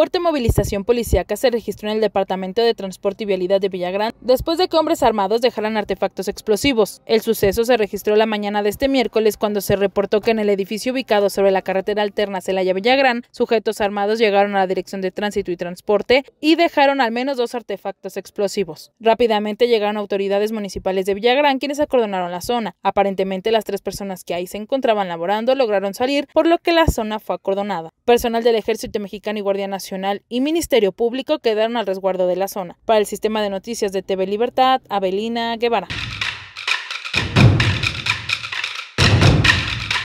Fuerte movilización policíaca se registró en el Departamento de Transporte y Vialidad de Villagrán después de que hombres armados dejaran artefactos explosivos. El suceso se registró la mañana de este miércoles cuando se reportó que en el edificio ubicado sobre la carretera alterna Celaya-Villagrán, sujetos armados llegaron a la Dirección de Tránsito y Transporte y dejaron al menos dos artefactos explosivos. Rápidamente llegaron autoridades municipales de Villagrán quienes acordonaron la zona. Aparentemente las tres personas que ahí se encontraban laborando lograron salir, por lo que la zona fue acordonada. Personal del Ejército Mexicano y Guardia Nacional Nacional y Ministerio Público quedaron al resguardo de la zona. Para el sistema de noticias de TV Libertad, Abelina Guevara.